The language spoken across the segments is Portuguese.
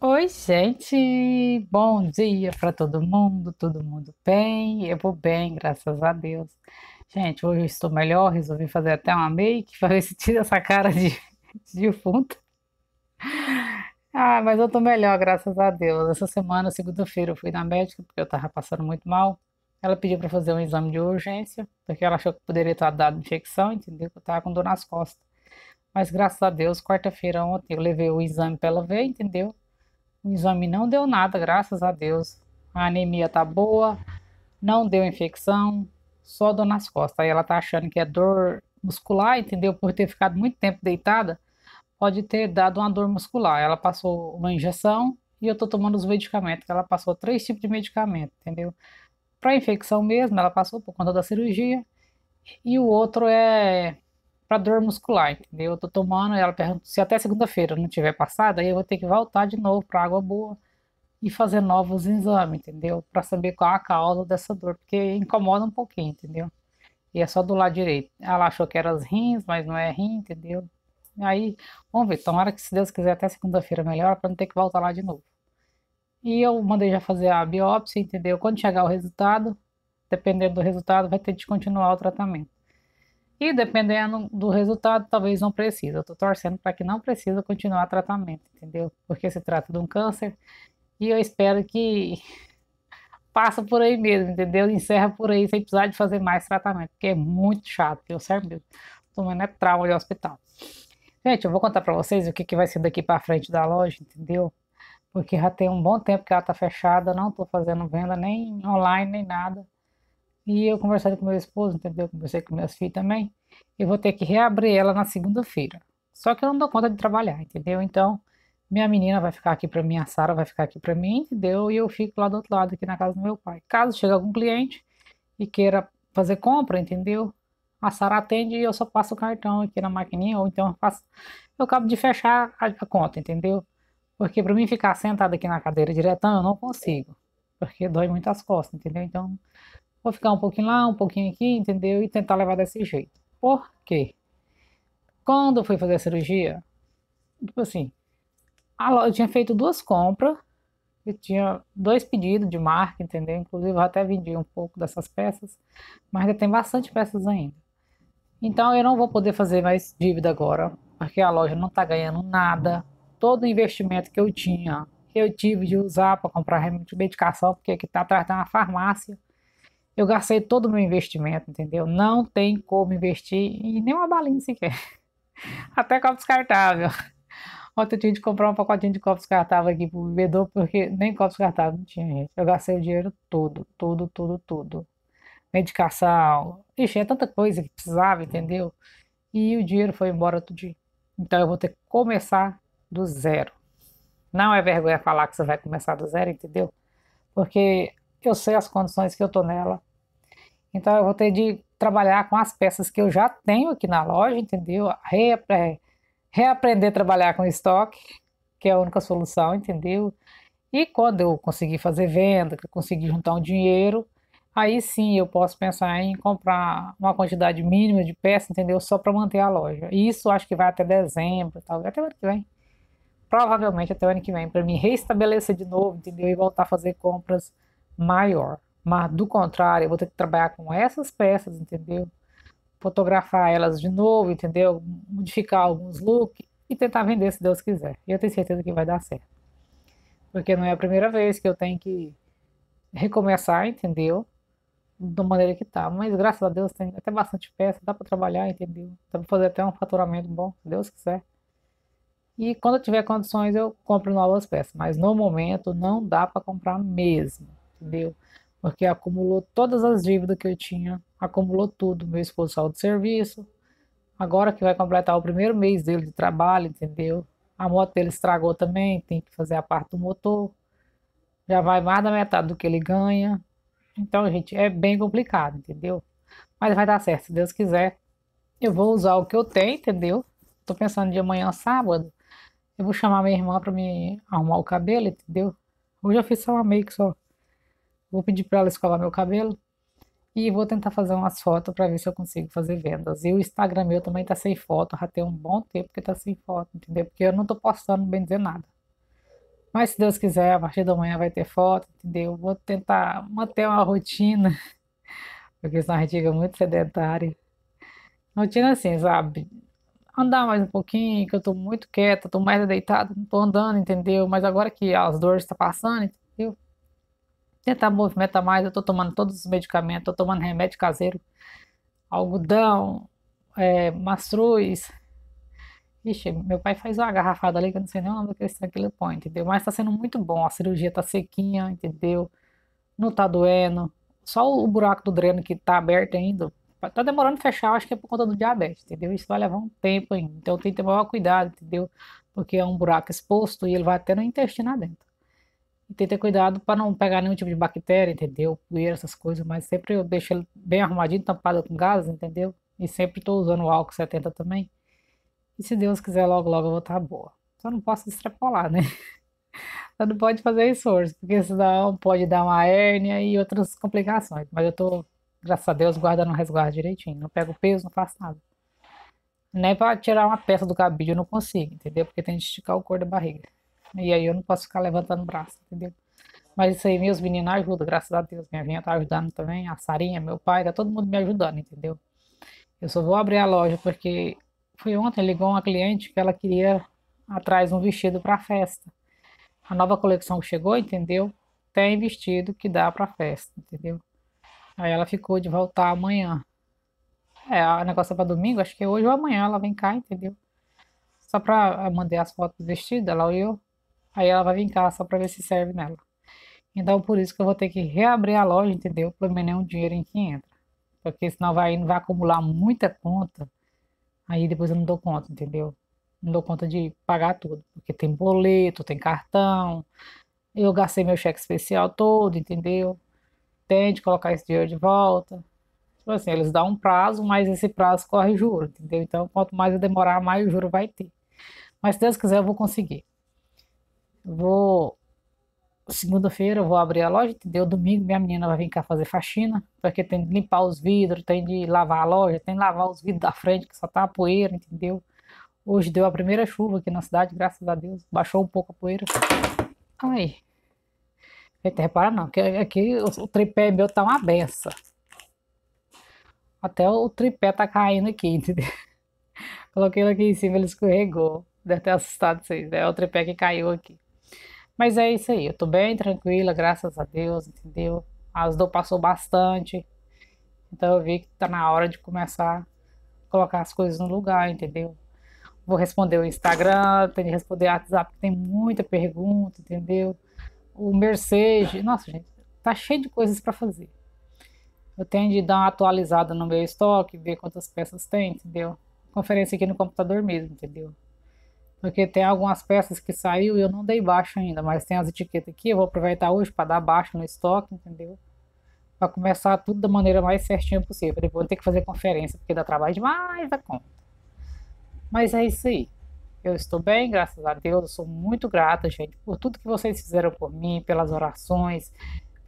Oi, gente! Bom dia para todo mundo, todo mundo bem? Eu vou bem, graças a Deus. Gente, hoje eu estou melhor, resolvi fazer até uma make para ver se tira essa cara de, de defunto. Ah, mas eu estou melhor, graças a Deus. Essa semana, segunda-feira, eu fui na médica porque eu estava passando muito mal. Ela pediu para fazer um exame de urgência, porque ela achou que poderia ter dado infecção, entendeu? Eu estava com dor nas costas. Mas graças a Deus, quarta-feira ontem eu levei o exame para ela ver, entendeu? O exame não deu nada, graças a Deus. A anemia tá boa, não deu infecção, só dor nas costas. Aí ela tá achando que é dor muscular, entendeu? Por ter ficado muito tempo deitada, pode ter dado uma dor muscular. Ela passou uma injeção e eu tô tomando os medicamentos, que ela passou três tipos de medicamento, entendeu? Para infecção mesmo, ela passou por conta da cirurgia. E o outro é para dor muscular, entendeu? Eu tô tomando, ela pergunta se até segunda-feira não tiver passado, aí eu vou ter que voltar de novo para água boa e fazer novos exames, entendeu? Para saber qual a causa dessa dor, porque incomoda um pouquinho, entendeu? E é só do lado direito. Ela achou que era os rins, mas não é rim, entendeu? Aí, vamos ver, tomara que se Deus quiser até segunda-feira melhor para não ter que voltar lá de novo. E eu mandei já fazer a biópsia, entendeu? Quando chegar o resultado, dependendo do resultado, vai ter de continuar o tratamento. E dependendo do resultado, talvez não precise. Eu estou torcendo para que não precise continuar tratamento, entendeu? Porque se trata de um câncer e eu espero que passe por aí mesmo, entendeu? Encerra por aí sem precisar de fazer mais tratamento, porque é muito chato, eu sério mesmo. Tomando é trauma de hospital. Gente, eu vou contar para vocês o que, que vai ser daqui para frente da loja, entendeu? Porque já tem um bom tempo que ela tá fechada, não tô fazendo venda nem online, nem nada. E eu conversando com meu esposo, entendeu? Conversei com meus filhos também. Eu vou ter que reabrir ela na segunda-feira. Só que eu não dou conta de trabalhar, entendeu? Então, minha menina vai ficar aqui para mim, a Sara vai ficar aqui para mim, entendeu? E eu fico lá do outro lado, aqui na casa do meu pai. Caso chegue algum cliente e queira fazer compra, entendeu? A Sara atende e eu só passo o cartão aqui na maquininha, ou então eu, faço... eu acabo de fechar a conta, entendeu? Porque para mim ficar sentado aqui na cadeira diretão, eu não consigo. Porque dói muito as costas, entendeu? Então, Vou ficar um pouquinho lá, um pouquinho aqui, entendeu? E tentar levar desse jeito. Por quê? Quando eu fui fazer a cirurgia, tipo assim, eu tinha feito duas compras, eu tinha dois pedidos de marca, entendeu? Inclusive eu até vendi um pouco dessas peças, mas ainda tem bastante peças ainda. Então eu não vou poder fazer mais dívida agora, porque a loja não está ganhando nada. Todo o investimento que eu tinha, eu tive de usar para comprar realmente medicação, porque aqui está atrás de uma farmácia eu gastei todo o meu investimento, entendeu? Não tem como investir em nenhuma balinha sequer. Até copo descartável. Ontem eu tive de comprar um pacotinho de copo descartável aqui pro bebedor, porque nem copo descartável não tinha, gente. Eu gastei o dinheiro todo, todo, todo, todo. Medicação. Ixi, é tanta coisa que precisava, entendeu? E o dinheiro foi embora tudo. Então eu vou ter que começar do zero. Não é vergonha falar que você vai começar do zero, entendeu? Porque eu sei as condições que eu tô nela então eu vou ter de trabalhar com as peças que eu já tenho aqui na loja, entendeu? Reapre é, reaprender a trabalhar com estoque, que é a única solução, entendeu? E quando eu conseguir fazer venda, conseguir juntar um dinheiro, aí sim eu posso pensar em comprar uma quantidade mínima de peças, entendeu? Só para manter a loja. E isso acho que vai até dezembro, talvez até o ano que vem. Provavelmente até o ano que vem, para me reestabelecer de novo, entendeu? E voltar a fazer compras maior. Mas, do contrário, eu vou ter que trabalhar com essas peças, entendeu? Fotografar elas de novo, entendeu? Modificar alguns looks e tentar vender se Deus quiser. E eu tenho certeza que vai dar certo. Porque não é a primeira vez que eu tenho que recomeçar, entendeu? Da maneira que tá. Mas graças a Deus tem até bastante peça, dá para trabalhar, entendeu? Dá para fazer até um faturamento bom, se Deus quiser. E quando eu tiver condições, eu compro novas peças. Mas no momento não dá para comprar mesmo, entendeu? porque acumulou todas as dívidas que eu tinha, acumulou tudo, meu esposo saiu de serviço, agora que vai completar o primeiro mês dele de trabalho, entendeu? A moto dele estragou também, tem que fazer a parte do motor, já vai mais da metade do que ele ganha, então, gente, é bem complicado, entendeu? Mas vai dar certo, se Deus quiser. Eu vou usar o que eu tenho, entendeu? Tô pensando de amanhã, sábado, eu vou chamar minha irmã para me arrumar o cabelo, entendeu? Hoje eu fiz só uma make só. Vou pedir para ela escovar meu cabelo e vou tentar fazer umas fotos para ver se eu consigo fazer vendas. E o Instagram meu também tá sem foto, já tem um bom tempo que tá sem foto, entendeu? Porque eu não tô postando bem dizer nada. Mas se Deus quiser, a partir da manhã vai ter foto, entendeu? Vou tentar manter uma rotina, porque senão a gente fica muito sedentária. Rotina assim, sabe? Andar mais um pouquinho, que eu tô muito quieta, tô mais deitada, não tô andando, entendeu? Mas agora que as dores estão tá passando, tentar movimentar mais. Eu estou tomando todos os medicamentos, estou tomando remédio caseiro, algodão, é, mastruz. Ixi, meu pai faz uma garrafada ali que eu não sei nem o nome daquele que ele põe, entendeu? Mas está sendo muito bom. A cirurgia está sequinha, entendeu? Não tá doendo. Só o buraco do dreno que está aberto ainda. Tá demorando fechar, acho que é por conta do diabetes, entendeu? Isso vai levar um tempo ainda. Então tem que ter maior cuidado, entendeu? Porque é um buraco exposto e ele vai até no intestino adentro. E tem que ter cuidado para não pegar nenhum tipo de bactéria, entendeu? Poeira, essas coisas, mas sempre eu deixo ele bem arrumadinho, tampado com gases, entendeu? E sempre estou usando o álcool 70 também. E se Deus quiser, logo, logo eu vou estar tá boa. Só não posso extrapolar, né? Só não pode fazer esforço, porque senão pode dar uma hérnia e outras complicações. Mas eu estou, graças a Deus, guardando o resguardo direitinho. Não pego peso, não faço nada. Nem para tirar uma peça do cabide eu não consigo, entendeu? Porque tem que esticar o cor da barriga. E aí eu não posso ficar levantando o braço, entendeu? Mas isso aí, meus meninos ajudam, graças a Deus. Minha vinha tá ajudando também, a Sarinha, meu pai, tá todo mundo me ajudando, entendeu? Eu só vou abrir a loja porque foi ontem, ligou uma cliente que ela queria atrás um vestido para festa. A nova coleção chegou, entendeu? Tem vestido que dá para festa, entendeu? Aí ela ficou de voltar amanhã. É, o negócio é para domingo, acho que é hoje ou amanhã ela vem cá, entendeu? Só para eh, mandar as fotos do vestido, ela olhou. Aí ela vai vir cá só pra ver se serve nela. Então por isso que eu vou ter que reabrir a loja, entendeu? Pra menos um dinheiro em que entra. Porque senão vai, vai acumular muita conta. Aí depois eu não dou conta, entendeu? Não dou conta de pagar tudo. Porque tem boleto, tem cartão. Eu gastei meu cheque especial todo, entendeu? Tente colocar esse dinheiro de volta. Tipo assim, eles dão um prazo, mas esse prazo corre juro, entendeu? Então, quanto mais eu demorar, mais o juro vai ter. Mas se Deus quiser, eu vou conseguir. Vou. Segunda-feira eu vou abrir a loja, entendeu? Domingo minha menina vai vir cá fazer faxina, porque tem de limpar os vidros, tem de lavar a loja, tem de lavar os vidros da frente, que só tá a poeira, entendeu? Hoje deu a primeira chuva aqui na cidade, graças a Deus, baixou um pouco a poeira. Ai. Eita, repara não, que aqui o tripé meu tá uma benção. Até o tripé tá caindo aqui, entendeu? Coloquei ele aqui em cima, ele escorregou. Deve ter assustado vocês. Né? É o tripé que caiu aqui. Mas é isso aí, eu tô bem tranquila, graças a Deus, entendeu? As dor passou bastante. Então eu vi que tá na hora de começar a colocar as coisas no lugar, entendeu? Vou responder o Instagram, tenho que responder o WhatsApp, que tem muita pergunta, entendeu? O Mercedes, nossa gente, tá cheio de coisas para fazer. Eu tenho de dar uma atualizada no meu estoque, ver quantas peças tem, entendeu? Conferência aqui no computador mesmo, entendeu? porque tem algumas peças que saiu e eu não dei baixo ainda, mas tem as etiquetas aqui, eu vou aproveitar hoje para dar baixo no estoque, entendeu? Para começar tudo da maneira mais certinha possível. Depois eu ter que fazer conferência, porque dá trabalho demais da conta. Mas é isso aí. Eu estou bem, graças a Deus. Eu sou muito grata, gente, por tudo que vocês fizeram por mim, pelas orações,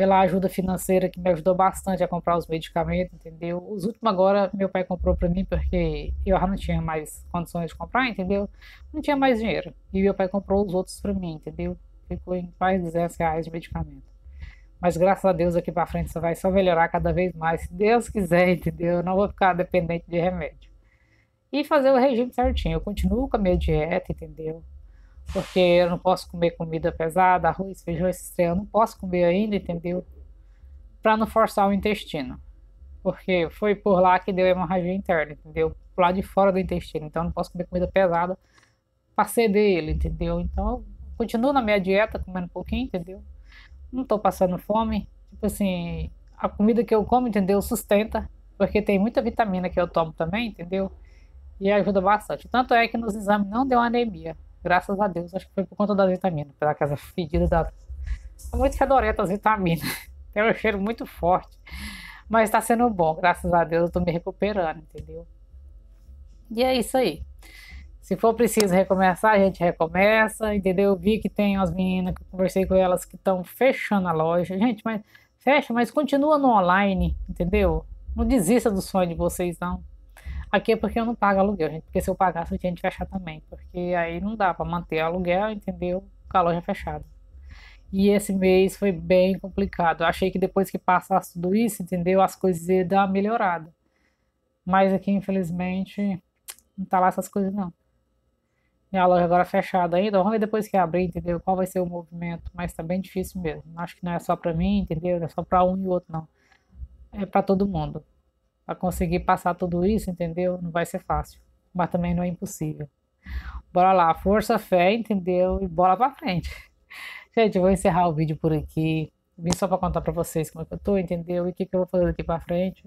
pela ajuda financeira que me ajudou bastante a comprar os medicamentos, entendeu? Os últimos agora meu pai comprou para mim porque eu já não tinha mais condições de comprar, entendeu? Não tinha mais dinheiro. E meu pai comprou os outros para mim, entendeu? Ficou em quase 200 reais de medicamento. Mas graças a Deus aqui para frente isso vai só melhorar cada vez mais, se Deus quiser, entendeu? Eu não vou ficar dependente de remédio. E fazer o regime certinho. Eu continuo com a minha dieta, entendeu? porque eu não posso comer comida pesada, arroz, feijão, esses eu não posso comer ainda, entendeu? Para não forçar o intestino. Porque foi por lá que deu hemorragia interna, entendeu? Por lá de fora do intestino. Então eu não posso comer comida pesada para ceder ele, entendeu? Então continuo na minha dieta, comendo um pouquinho, entendeu? Não tô passando fome. Tipo assim, a comida que eu como, entendeu? Sustenta, porque tem muita vitamina que eu tomo também, entendeu? E ajuda bastante. Tanto é que nos exames não deu anemia. Graças a Deus, acho que foi por conta das vitaminas, pela casa fedida da. É muito fedoreta as vitaminas. Tem um cheiro muito forte. Mas está sendo bom, graças a Deus eu estou me recuperando, entendeu? E é isso aí. Se for preciso recomeçar, a gente recomeça, entendeu? Eu vi que tem umas meninas que eu conversei com elas que estão fechando a loja. Gente, mas fecha, mas continua no online, entendeu? Não desista do sonho de vocês, não. Aqui é porque eu não pago aluguel, gente. Porque se eu pagasse, eu tinha que fechar também. Porque aí não dá para manter aluguel, entendeu? Com a loja fechada. E esse mês foi bem complicado. Eu achei que depois que passasse tudo isso, entendeu? As coisas iam dar uma melhorada. Mas aqui, infelizmente, não tá lá essas coisas, não. Minha loja agora é fechada ainda. Vamos ver depois que abrir, entendeu? Qual vai ser o movimento. Mas tá bem difícil mesmo. Acho que não é só pra mim, entendeu? Não é só pra um e outro, não. É pra todo mundo a conseguir passar tudo isso, entendeu? Não vai ser fácil, mas também não é impossível. Bora lá, força, fé, entendeu? E bola pra frente. Gente, eu vou encerrar o vídeo por aqui. Vim só para contar para vocês como é que eu tô, entendeu? E o que, que eu vou fazer daqui para frente.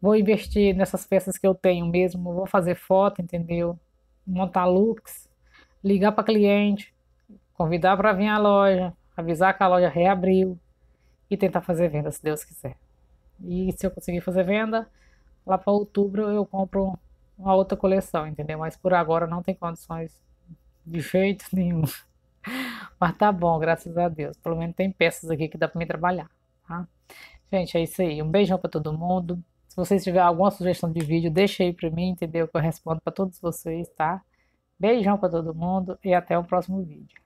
Vou investir nessas peças que eu tenho mesmo. Vou fazer foto, entendeu? Montar looks, ligar para cliente, convidar para vir à loja, avisar que a loja reabriu e tentar fazer venda, se Deus quiser. E se eu conseguir fazer venda, lá para outubro eu compro uma outra coleção, entendeu? Mas por agora não tem condições de jeito nenhum. Mas tá bom, graças a Deus. Pelo menos tem peças aqui que dá para me trabalhar, tá? Gente, é isso aí. Um beijão para todo mundo. Se vocês tiverem alguma sugestão de vídeo, deixa aí para mim, entendeu? Que eu respondo para todos vocês, tá? Beijão para todo mundo e até o próximo vídeo.